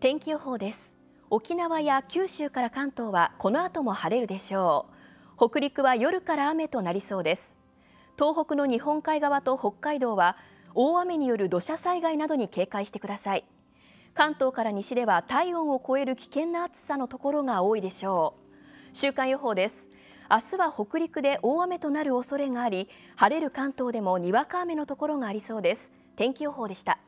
天気予報です沖縄や九州から関東はこの後も晴れるでしょう北陸は夜から雨となりそうです東北の日本海側と北海道は大雨による土砂災害などに警戒してください関東から西では体温を超える危険な暑さのところが多いでしょう週間予報です明日は北陸で大雨となる恐れがあり晴れる関東でもにわか雨のところがありそうです天気予報でした